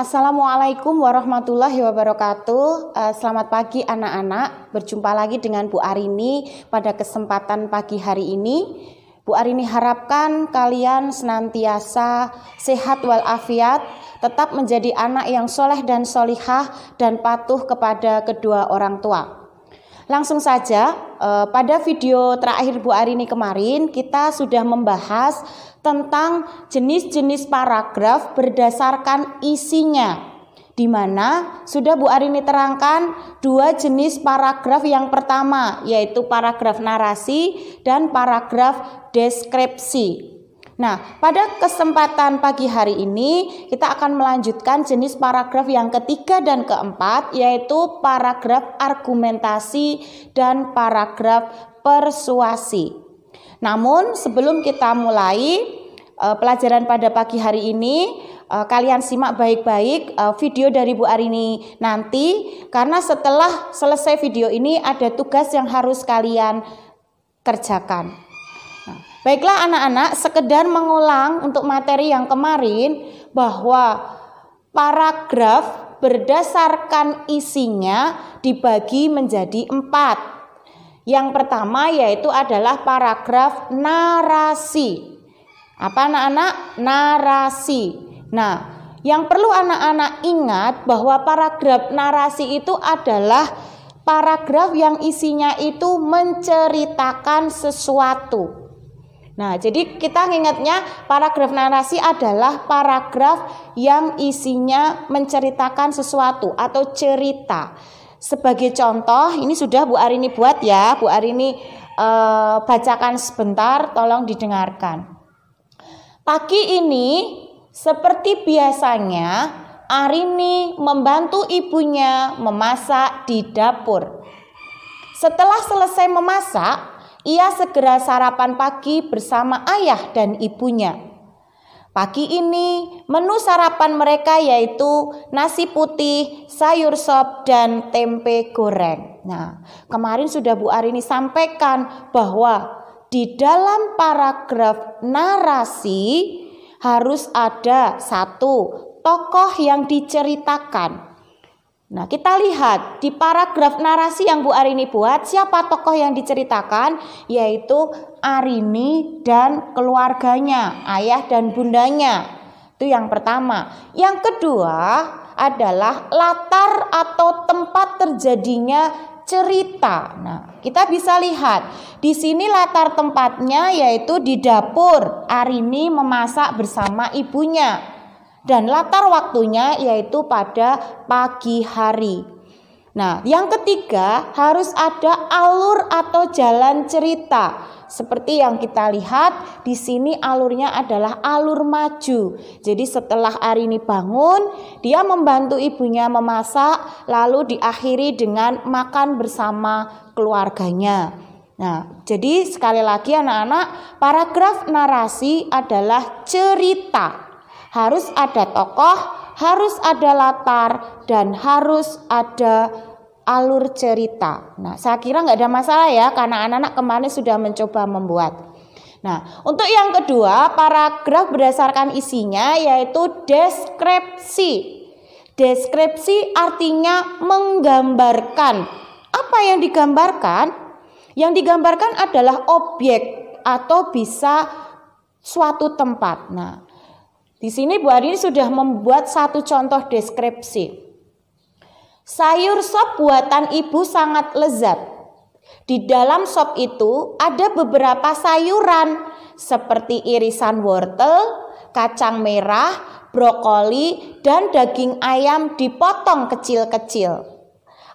Assalamualaikum warahmatullahi wabarakatuh. Eh, selamat pagi anak-anak. Berjumpa lagi dengan Bu Arini pada kesempatan pagi hari ini. Bu Arini harapkan kalian senantiasa sehat walafiat, tetap menjadi anak yang soleh dan solihah dan patuh kepada kedua orang tua. Langsung saja, eh, pada video terakhir Bu Arini kemarin kita sudah membahas tentang jenis-jenis paragraf berdasarkan isinya. Di mana sudah Bu Arini terangkan dua jenis paragraf yang pertama yaitu paragraf narasi dan paragraf deskripsi. Nah, pada kesempatan pagi hari ini kita akan melanjutkan jenis paragraf yang ketiga dan keempat yaitu paragraf argumentasi dan paragraf persuasi. Namun sebelum kita mulai eh, pelajaran pada pagi hari ini eh, kalian simak baik-baik eh, video dari Bu Arini nanti karena setelah selesai video ini ada tugas yang harus kalian kerjakan. Baiklah anak-anak, sekedar mengulang untuk materi yang kemarin bahwa paragraf berdasarkan isinya dibagi menjadi empat. Yang pertama yaitu adalah paragraf narasi. Apa anak-anak? Narasi. Nah, yang perlu anak-anak ingat bahwa paragraf narasi itu adalah paragraf yang isinya itu menceritakan sesuatu. Nah, jadi kita ngingatnya paragraf narasi adalah paragraf yang isinya menceritakan sesuatu atau cerita. Sebagai contoh, ini sudah Bu Arini buat ya. Bu Arini eh, bacakan sebentar, tolong didengarkan. Pagi ini, seperti biasanya, Arini membantu ibunya memasak di dapur. Setelah selesai memasak, ia segera sarapan pagi bersama ayah dan ibunya. Pagi ini, menu sarapan mereka yaitu nasi putih, sayur sop, dan tempe goreng. Nah, kemarin sudah Bu Arini sampaikan bahwa di dalam paragraf narasi harus ada satu tokoh yang diceritakan. Nah, kita lihat di paragraf narasi yang Bu Arini buat, siapa tokoh yang diceritakan yaitu Arini dan keluarganya, ayah dan bundanya. Itu yang pertama. Yang kedua adalah latar atau tempat terjadinya cerita. Nah, kita bisa lihat di sini latar tempatnya yaitu di dapur. Arini memasak bersama ibunya dan latar waktunya yaitu pada pagi hari. Nah, yang ketiga harus ada alur atau jalan cerita. Seperti yang kita lihat di sini alurnya adalah alur maju. Jadi setelah Arini bangun, dia membantu ibunya memasak lalu diakhiri dengan makan bersama keluarganya. Nah, jadi sekali lagi anak-anak, paragraf narasi adalah cerita. Harus ada tokoh, harus ada latar, dan harus ada alur cerita. Nah, saya kira nggak ada masalah ya, karena anak-anak kemarin sudah mencoba membuat. Nah, untuk yang kedua, paragraf berdasarkan isinya yaitu deskripsi. Deskripsi artinya menggambarkan. Apa yang digambarkan? Yang digambarkan adalah objek atau bisa suatu tempat. Nah, di sini Bu Arini sudah membuat satu contoh deskripsi. Sayur sop buatan ibu sangat lezat. Di dalam sop itu ada beberapa sayuran seperti irisan wortel, kacang merah, brokoli, dan daging ayam dipotong kecil-kecil.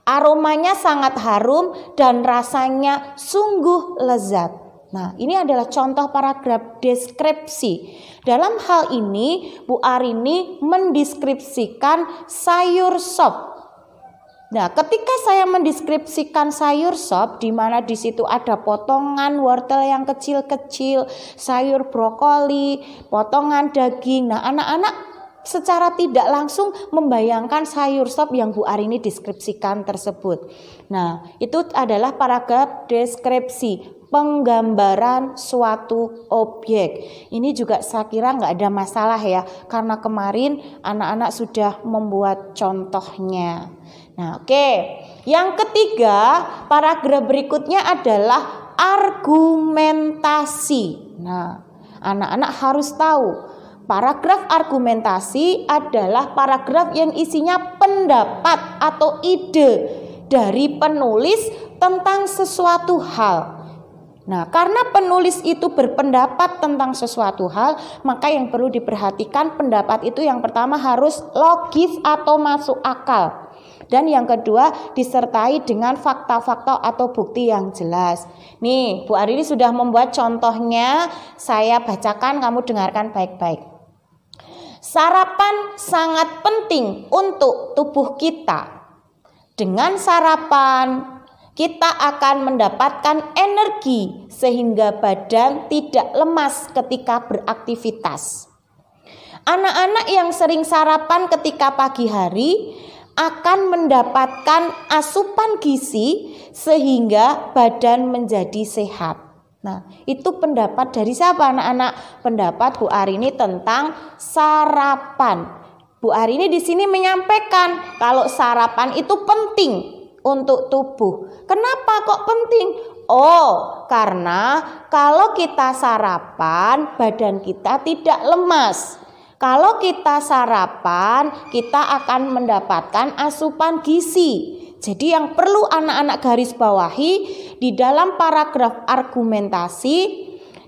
Aromanya sangat harum dan rasanya sungguh lezat. Nah, ini adalah contoh paragraf deskripsi. Dalam hal ini, Bu Arini mendeskripsikan sayur sop Nah, ketika saya mendeskripsikan sayur sop, di mana di situ ada potongan wortel yang kecil-kecil, sayur brokoli, potongan daging. Nah, anak-anak secara tidak langsung membayangkan sayur sop yang Bu Arini deskripsikan tersebut. Nah, itu adalah paragraf deskripsi penggambaran suatu objek. Ini juga saya kira nggak ada masalah ya, karena kemarin anak-anak sudah membuat contohnya. Nah, oke. Okay. Yang ketiga, paragraf berikutnya adalah argumentasi. Nah, anak-anak harus tahu paragraf argumentasi adalah paragraf yang isinya pendapat atau ide dari penulis tentang sesuatu hal. Nah, karena penulis itu berpendapat tentang sesuatu hal, maka yang perlu diperhatikan pendapat itu yang pertama harus logis atau masuk akal. Dan yang kedua disertai dengan fakta-fakta atau bukti yang jelas. Nih, Bu Arini sudah membuat contohnya, saya bacakan kamu dengarkan baik-baik. Sarapan sangat penting untuk tubuh kita. Dengan sarapan kita akan mendapatkan energi sehingga badan tidak lemas ketika beraktivitas. Anak-anak yang sering sarapan ketika pagi hari akan mendapatkan asupan gizi sehingga badan menjadi sehat. Nah, itu pendapat dari siapa anak-anak? Pendapat Bu Arini tentang sarapan. Bu Arini di sini menyampaikan kalau sarapan itu penting untuk tubuh. Kenapa kok penting? Oh, karena kalau kita sarapan, badan kita tidak lemas. Kalau kita sarapan, kita akan mendapatkan asupan gizi. Jadi yang perlu anak-anak garis bawahi di dalam paragraf argumentasi,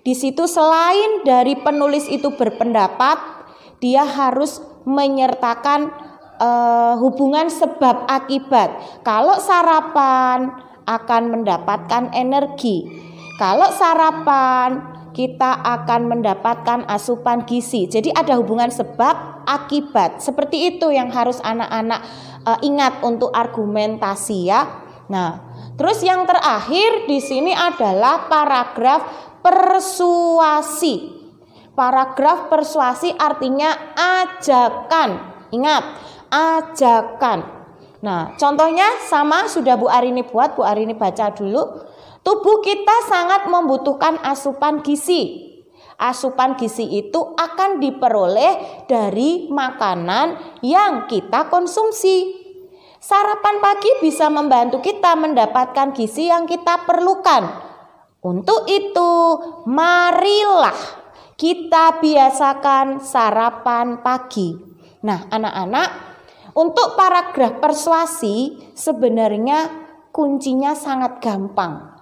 di situ selain dari penulis itu berpendapat, dia harus menyertakan uh, hubungan sebab akibat. Kalau sarapan akan mendapatkan energi. Kalau sarapan kita akan mendapatkan asupan gizi. Jadi ada hubungan sebab akibat. Seperti itu yang harus anak-anak uh, ingat untuk argumentasi ya. Nah, terus yang terakhir di sini adalah paragraf persuasi. Paragraf persuasi artinya ajakan. Ingat, ajakan. Nah, contohnya sama sudah Bu Arini buat, Bu Arini baca dulu. Tubuh kita sangat membutuhkan asupan gizi. Asupan gizi itu akan diperoleh dari makanan yang kita konsumsi. Sarapan pagi bisa membantu kita mendapatkan gizi yang kita perlukan. Untuk itu, marilah kita biasakan sarapan pagi. Nah, anak-anak, untuk paragraf persuasi sebenarnya kuncinya sangat gampang.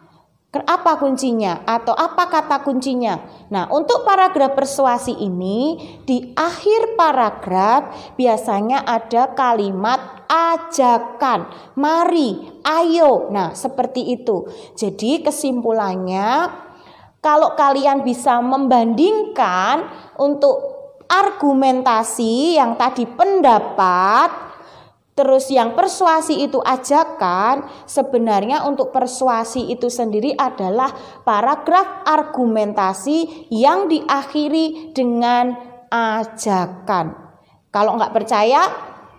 Apa kuncinya atau apa kata kuncinya? Nah, untuk paragraf persuasi ini di akhir paragraf biasanya ada kalimat ajakan, mari, ayo. Nah, seperti itu. Jadi kesimpulannya kalau kalian bisa membandingkan untuk argumentasi yang tadi pendapat Terus yang persuasi itu ajakan, sebenarnya untuk persuasi itu sendiri adalah paragraf argumentasi yang diakhiri dengan ajakan. Kalau nggak percaya,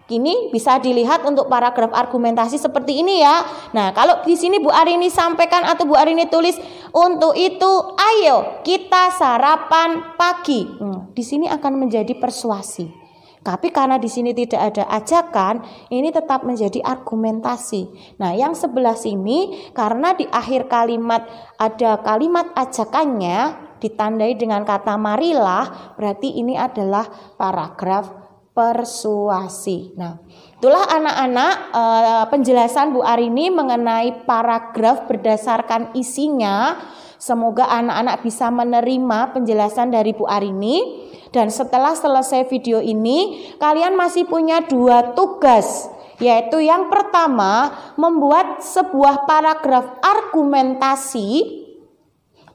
Kini bisa dilihat untuk paragraf argumentasi seperti ini ya. Nah, kalau di sini Bu Arini sampaikan atau Bu Arini tulis untuk itu, ayo kita sarapan pagi. Hmm, di sini akan menjadi persuasi. Tapi karena di sini tidak ada ajakan, ini tetap menjadi argumentasi. Nah, yang sebelah sini karena di akhir kalimat ada kalimat ajakannya ditandai dengan kata marilah, berarti ini adalah paragraf persuasi. Nah, itulah anak-anak eh, penjelasan Bu Arini mengenai paragraf berdasarkan isinya. Semoga anak-anak bisa menerima penjelasan dari Bu Arini. Dan setelah selesai video ini, kalian masih punya dua tugas, yaitu yang pertama membuat sebuah paragraf argumentasi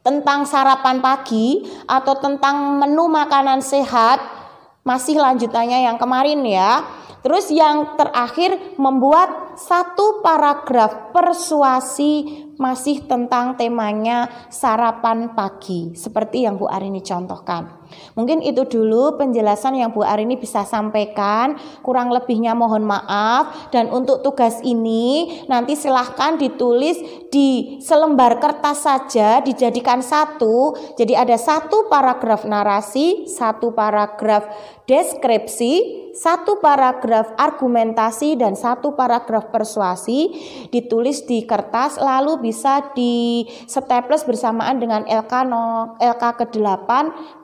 tentang sarapan pagi atau tentang menu makanan sehat masih lanjutannya yang kemarin ya. Terus yang terakhir membuat satu paragraf persuasi masih tentang temanya sarapan pagi seperti yang Bu Arini contohkan. Mungkin itu dulu penjelasan yang Bu Arini bisa sampaikan. Kurang lebihnya mohon maaf dan untuk tugas ini nanti silahkan ditulis di selembar kertas saja dijadikan satu. Jadi ada satu paragraf narasi, satu paragraf deskripsi, satu paragraf argumentasi dan satu paragraf paragraf persuasi ditulis di kertas lalu bisa di staples bersamaan dengan LK no, LK ke-8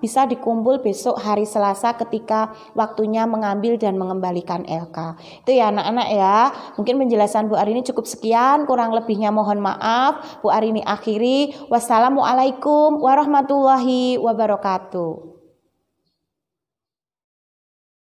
bisa dikumpul besok hari Selasa ketika waktunya mengambil dan mengembalikan LK. Itu ya anak-anak ya. Mungkin penjelasan Bu Arini cukup sekian, kurang lebihnya mohon maaf. Bu Arini akhiri. Wassalamualaikum warahmatullahi wabarakatuh.